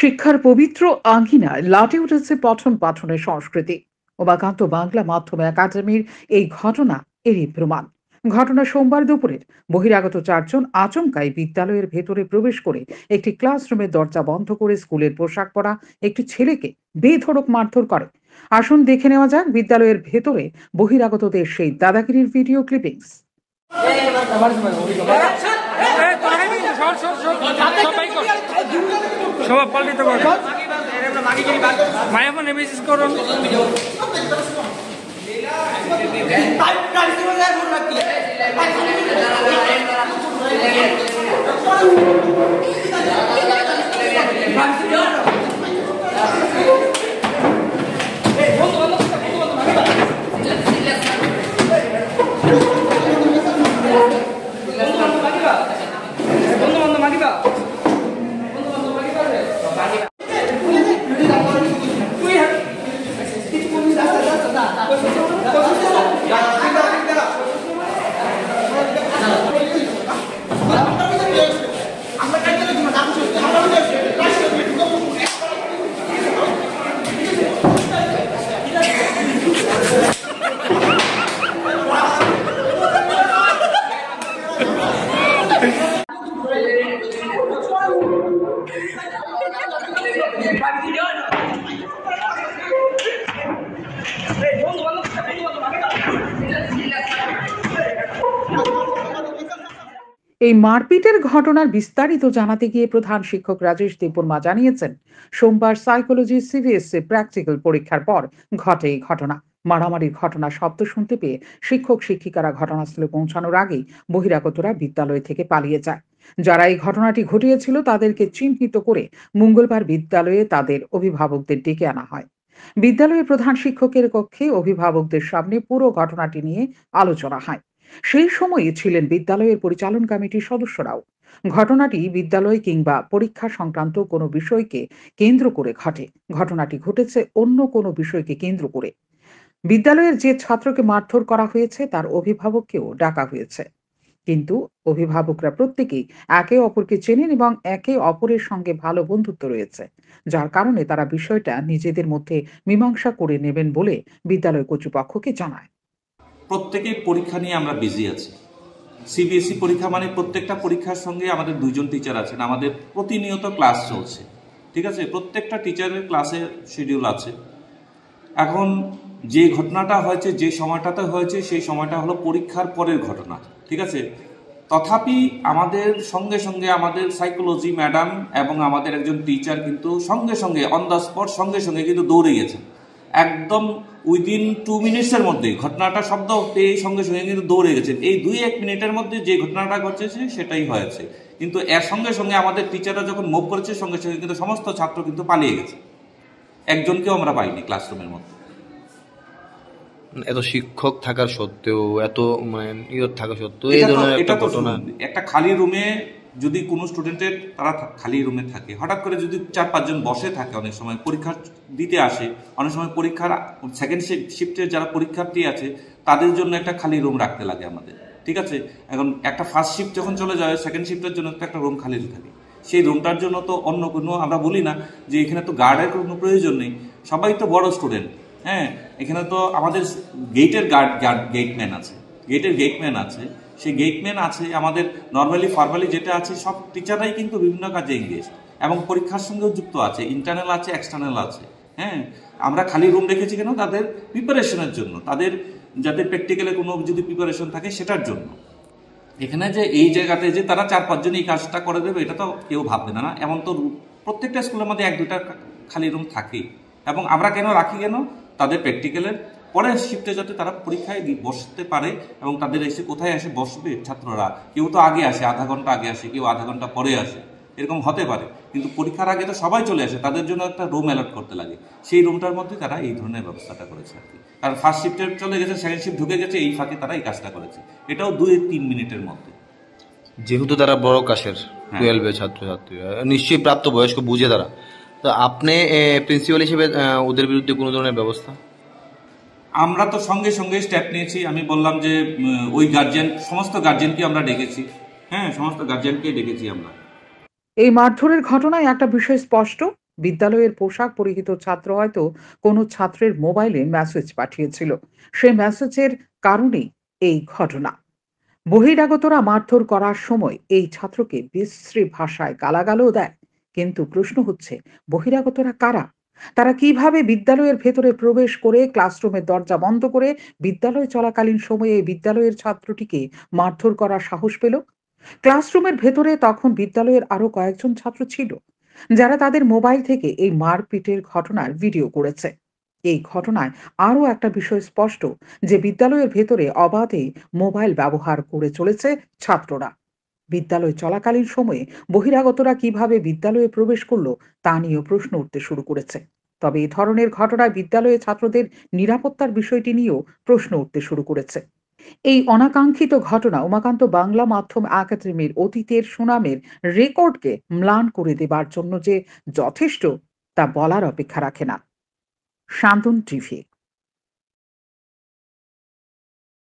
শিক্ষার পবিত্র আঙ্গিনায় লাটে উঠেছে পঠন পাঠনের সংস্কৃতি ওবাকান্ত বাংলা মাধ্যম একাডেমির এই ঘটনা এরই প্রমাণ ঘটনা সোমবার দুপুরের বহিরাগত চারজন আচমকায় বিদ্যালয়ের ভেতরে প্রবেশ করে একটি ক্লাসরুমের দরজা বন্ধ করে স্কুলের পোশাক পরা একটি ছেলেকে বেধড়ক মারধর করে আসুন দেখে নেওয়া যাক বিদ্যালয়ের ভেতরে বহিরাগতদের সেই দাদাগিরির ভিডিও ক্লিপিংস সবাই coba paldi to gori maya phone emis koro Thank you. এই মারপিটের ঘটনার বিস্তারিত জানাতে গিয়ে প্রধান শিক্ষক রাজেশ দেববর্মা জানিয়েছেন সোমবার সাইকোলজি সিবিএসসি প্র্যাকটিক্যাল পরীক্ষার পর ঘটে এই ঘটনা মারামারির ঘটনা শব্দ শুনতে পেয়ে শিক্ষক শিক্ষিকারা ঘটনাস্থলে পৌঁছানোর আগেই বহিরাগতরা বিদ্যালয় থেকে পালিয়ে যায় যারা এই ঘটনাটি ঘটিয়েছিল তাদেরকে চিহ্নিত করে মঙ্গলবার বিদ্যালয়ে তাদের অভিভাবকদের ডেকে আনা হয় বিদ্যালয়ের প্রধান শিক্ষকের কক্ষে অভিভাবকদের সামনে পুরো ঘটনাটি নিয়ে আলোচনা হয় সেই সময়ই ছিলেন বিদ্যালয়ের পরিচালন কমিটির সদস্যরাও ঘটনাটি বিদ্যালয় কিংবা পরীক্ষা সংক্রান্ত কোনো বিষয়কে কেন্দ্র করে ঘটে ঘটনাটি ঘটেছে অন্য কোনো বিষয়কে কেন্দ্র করে বিদ্যালয়ের যে ছাত্রকে মারধর করা হয়েছে তার অভিভাবককেও ডাকা হয়েছে কিন্তু অভিভাবকরা প্রত্যেকেই একে অপরকে চেনেন এবং একে অপরের সঙ্গে ভালো বন্ধুত্ব রয়েছে যার কারণে তারা বিষয়টা নিজেদের মধ্যে মীমাংসা করে নেবেন বলে বিদ্যালয় কর্তৃপক্ষকে জানায় প্রত্যেকেই পরীক্ষা নিয়ে আমরা বিজি আছি সিবিএসই e পরীক্ষা মানে প্রত্যেকটা পরীক্ষার সঙ্গে আমাদের দুজন টিচার আছেন আমাদের প্রতিনিয়ত ক্লাস চলছে ঠিক আছে প্রত্যেকটা টিচারের ক্লাসের শিডিউল আছে এখন যে ঘটনাটা হয়েছে যে সময়টাতে হয়েছে সেই সময়টা হলো পরীক্ষার পরের ঘটনা ঠিক আছে তথাপি আমাদের সঙ্গে সঙ্গে আমাদের সাইকোলজি ম্যাডাম এবং আমাদের একজন টিচার কিন্তু সঙ্গে সঙ্গে অন দ্য স্পট সঙ্গে সঙ্গে কিন্তু দৌড়ে গেছেন একদম উইদিন টু মিনিটসের মধ্যে ঘটনাটা শব্দ পেয়ে সঙ্গে সঙ্গে কিন্তু দৌড়ে গেছেন এই দুই এক মিনিটের মধ্যে যে ঘটনাটা ঘটেছে সেটাই হয়েছে কিন্তু এর সঙ্গে সঙ্গে আমাদের টিচাররা যখন মুভ করেছে সঙ্গে সঙ্গে কিন্তু সমস্ত ছাত্র কিন্তু পালিয়ে গেছে একজনকেও আমরা পাইনি ক্লাসরুমের মধ্যে এত শিক্ষক থাকার সত্ত্বেও এত মানে ইয়ে থাকা সত্ত্বেও এই ধরনের ঘটনা একটা খালি রুমে যদি কোনো স্টুডেন্টের তারা খালি রুমে থাকে হঠাৎ করে যদি চার পাঁচজন বসে থাকে অনেক সময় পরীক্ষা দিতে আসে অনেক সময় পরীক্ষার সেকেন্ড শিফটের যারা পরীক্ষার্থী আছে তাদের জন্য একটা খালি রুম রাখতে লাগে আমাদের ঠিক আছে এখন একটা ফার্স্ট শিফট যখন চলে যায় সেকেন্ড শিফটের জন্য তো একটা রুম খালি থাকে সেই রুমটার জন্য তো অন্য কোনো আমরা বলি না যে এখানে তো গার্ডের কোনো প্রয়োজন নেই সবাই তো বড় স্টুডেন্ট হ্যাঁ এখানে তো আমাদের গেটের গার্ড গার্ড গেটম্যান আছে গেটের গেটম্যান আছে সেই গেটম্যান আছে আমাদের নর্মালি ফর্মালি যেটা আছে সব টিচাররাই কিন্তু বিভিন্ন কাজে এঙ্গেজ এবং পরীক্ষার সঙ্গেও যুক্ত আছে ইন্টারনাল আছে এক্সটার্নাল আছে হ্যাঁ আমরা খালি রুম রেখেছি কেন তাদের প্রিপারেশনের জন্য তাদের যাতে প্র্যাকটিক্যালে কোনো যদি প্রিপারেশন থাকে সেটার জন্য এখানে যে এই জায়গাতে যে তারা চার পাঁচজন এই কাজটা করে দেবে এটা তো কেউ ভাববে না এমন তো প্রত্যেকটা স্কুলের মধ্যে এক দুটা খালি রুম থাকেই এবং আমরা কেন রাখি কেন তাদের প্র্যাকটিক্যালের পরের শিফটে যাতে তারা পরীক্ষায় বসতে পারে এবং তাদের এসে কোথায় এসে বসবে ছাত্ররা কেউ তো আগে আসে আধা ঘন্টা আগে আসে কেউ আধা ঘন্টা পরে আসে এরকম হতে পারে কিন্তু পরীক্ষার আগে তো সবাই চলে আসে তাদের জন্য একটা রুম অ্যালার্ট করতে লাগে সেই রুমটার মধ্যে তারা এই ধরনের ব্যবস্থাটা করেছে আর কি কারণ ফার্স্ট শিফটে চলে গেছে সেকেন্ড শিফট ঢুকে গেছে এই ফাঁকে তারা এই কাজটা করেছে এটাও দুই তিন মিনিটের মধ্যে যেহেতু তারা বড় কাশের টুয়েলভের হ্যাঁ। ছাত্রছাত্রীরা নিশ্চয়ই প্রাপ্ত বয়স্ক বুঝে তারা তো আপনি প্রিন্সিপাল হিসেবে ওদের বিরুদ্ধে কোনো ধরনের ব্যবস্থা আমরা তো সঙ্গে সঙ্গে স্টেপ নিয়েছি আমি বললাম যে ওই গার্জিয়ান সমস্ত গার্জিয়ানকে আমরা ডেকেছি হ্যাঁ সমস্ত গার্জিয়ানকে ডেকেছি আমরা এই মারধরের ঘটনায় একটা বিষয় স্পষ্ট বিদ্যালয়ের পোশাক পরিহিত ছাত্র হয়তো কোনো ছাত্রের মোবাইলে মেসেজ পাঠিয়েছিল সে মেসেজের কারণে এই ঘটনা বহিরাগতরা মারধর করার সময় এই ছাত্রকে বিশ্রী ভাষায় গালাগালও দেয় কিন্তু প্রশ্ন হচ্ছে বহিরাগতরা কারা তারা কিভাবে বিদ্যালয়ের ভেতরে প্রবেশ করে ক্লাসরুমের দরজা বন্ধ করে বিদ্যালয় চলাকালীন সময়ে বিদ্যালয়ের ছাত্রটিকে মারধর করার সাহস পেল ক্লাসরুমের ভেতরে তখন বিদ্যালয়ের আরো কয়েকজন ছাত্র ছিল যারা তাদের মোবাইল থেকে এই মারপিটের ঘটনার ভিডিও করেছে এই ঘটনায় আরও একটা বিষয় স্পষ্ট যে বিদ্যালয়ের ভেতরে অবাধে মোবাইল ব্যবহার করে চলেছে ছাত্ররা বিদ্যালয় চলাকালীন সময়ে বহিরাগতরা কিভাবে বিদ্যালয়ে প্রবেশ করলো তা নিয়েও প্রশ্ন উঠতে শুরু করেছে তবে এ ধরনের ঘটনায় বিদ্যালয়ে ছাত্রদের নিরাপত্তার বিষয়টি নিয়েও প্রশ্ন উঠতে শুরু করেছে এই অনাকাঙ্ক্ষিত ঘটনা উমাকান্ত বাংলা মাধ্যম একাডেমির অতীতের সুনামের রেকর্ডকে ম্লান করে দেবার জন্য যে যথেষ্ট তা বলার অপেক্ষা রাখে না শান্তন টিভি